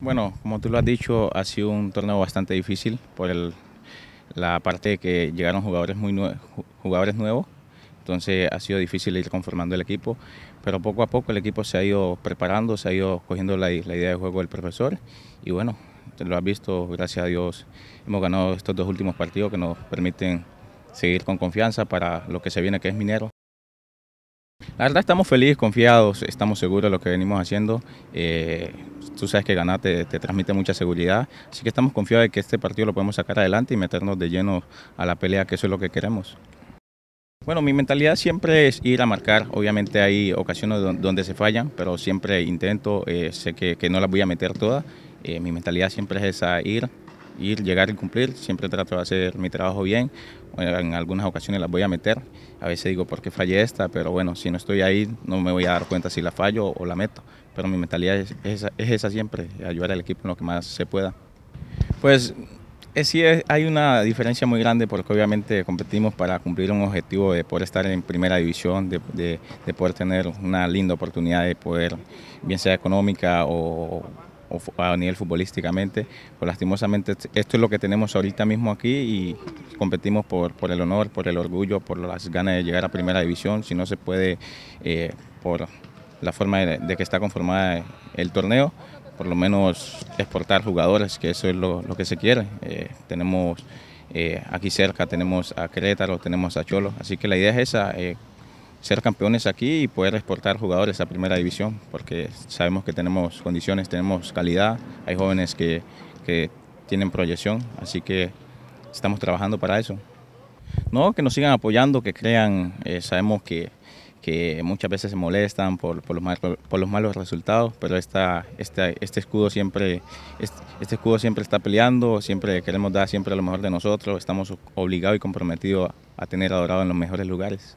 Bueno, como tú lo has dicho, ha sido un torneo bastante difícil por la parte de que llegaron jugadores, muy jugadores nuevos, entonces ha sido difícil ir conformando el equipo, pero poco a poco el equipo se ha ido preparando, se ha ido cogiendo la, idea de juego del profesor y bueno, te lo has visto, gracias a Dios hemos ganado estos dos últimos partidos que nos permiten seguir con confianza para lo que se viene que es Minero. La verdad estamos felices, confiados, estamos seguros de lo que venimos haciendo. Eh, tú sabes que ganar te, transmite mucha seguridad, así que estamos confiados de que este partido lo podemos sacar adelante y meternos de lleno a la pelea, que eso es lo que queremos. Bueno, mi mentalidad siempre es ir a marcar, obviamente hay ocasiones donde se fallan, pero siempre intento, eh, sé que, no las voy a meter todas, eh, mi mentalidad siempre es esa, ir, ir, llegar y cumplir. Siempre trato de hacer mi trabajo bien. En algunas ocasiones las voy a meter. A veces digo, ¿por qué fallé esta? Pero bueno, si no estoy ahí, no me voy a dar cuenta si la fallo o la meto. Pero mi mentalidad es, esa es esa siempre, ayudar al equipo en lo que más se pueda. Pues eh, sí, eh, hay una diferencia muy grande porque obviamente competimos para cumplir un objetivo de poder estar en primera división, de, de, de poder tener una linda oportunidad de poder, bien sea económica o a nivel futbolísticamente. Pues lastimosamente esto es lo que tenemos ahorita mismo aquí y competimos por, el honor, por el orgullo, por las ganas de llegar a primera división, si no se puede eh, por la forma de, que está conformada el torneo, por lo menos exportar jugadores, que eso es lo, que se quiere. Eh, tenemos eh, aquí cerca, tenemos a Querétaro, tenemos a Cholo, así que la idea es esa ser campeones aquí y poder exportar jugadores a primera división, porque sabemos que tenemos condiciones, tenemos calidad, hay jóvenes que, que tienen proyección, así que estamos trabajando para eso. No, que nos sigan apoyando, que crean, eh, sabemos que, muchas veces se molestan por, por, los, malos resultados, pero esta, este, escudo siempre, este, escudo siempre está peleando, siempre queremos dar siempre lo mejor de nosotros, estamos obligados y comprometidos a, a tener adorado en los mejores lugares.